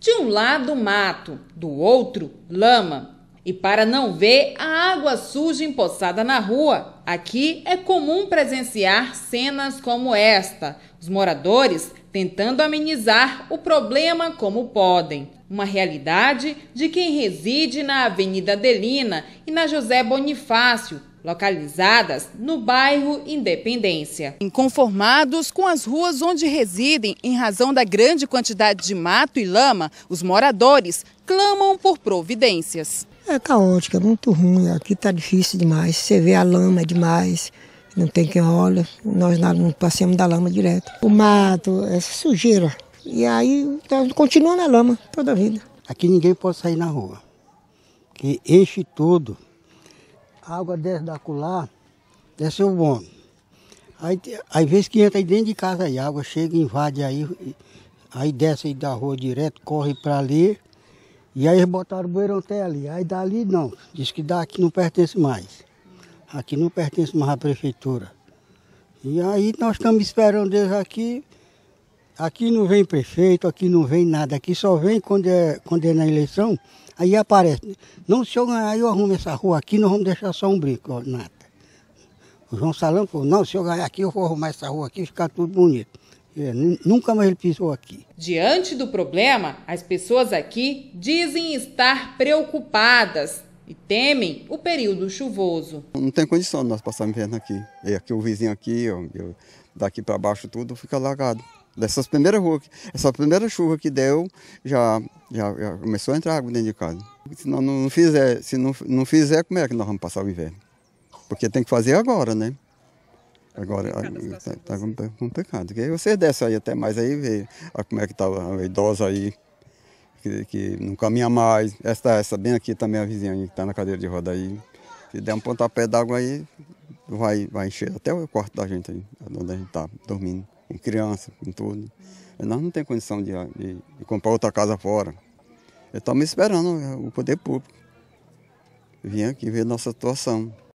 De um lado, mato, do outro, lama. E para não ver a água suja empoçada na rua, aqui é comum presenciar cenas como esta. Os moradores tentando amenizar o problema como podem. Uma realidade de quem reside na Avenida Delina e na José Bonifácio, localizadas no bairro Independência. Inconformados com as ruas onde residem em razão da grande quantidade de mato e lama, os moradores clamam por providências. É caótica, tá é tá muito ruim. Aqui está difícil demais. Você vê a lama é demais. Não tem quem olha. Nós não passamos da lama direto. O mato, essa é sujeira. E aí tá continua na lama toda a vida. Aqui ninguém pode sair na rua. Porque enche tudo a água desce da colar, desce é o bom. Aí, às vezes que entra aí dentro de casa aí, a água chega, invade aí, aí desce aí da rua direto, corre para ali, e aí eles botaram o bueirão até ali. Aí dali não, diz que daqui não pertence mais. Aqui não pertence mais à prefeitura. E aí nós estamos esperando eles aqui, Aqui não vem prefeito, aqui não vem nada, aqui só vem quando é, quando é na eleição, aí aparece. Não, se eu ganhar, eu arrumo essa rua aqui, não vamos deixar só um brinco, nada. O João Salão falou, não, se eu ganhar aqui, eu vou arrumar essa rua aqui e ficar tudo bonito. É, nunca mais ele pisou aqui. Diante do problema, as pessoas aqui dizem estar preocupadas e temem o período chuvoso. Não tem condição de nós passar inverno aqui. E é aqui o vizinho aqui, eu, eu, daqui para baixo tudo, fica alagado dessas primeiras ruas, essa primeira chuva que deu, já, já, já começou a entrar água dentro de casa. Se não, não fizer, se não, não fizer, como é que nós vamos passar o inverno? Porque tem que fazer agora, né? Agora está tá, tá complicado. Porque você desce aí até mais aí, vê como é que está a idosa aí, que, que, não caminha mais. Essa, essa bem aqui também a vizinha que está na cadeira de roda aí. Se der um pontapé d'água aí, vai, vai encher até o quarto da gente aí, onde a gente está dormindo com criança, com tudo. E nós não temos condição de, de, de comprar outra casa fora. Estamos esperando né, o poder público vir aqui ver nossa situação.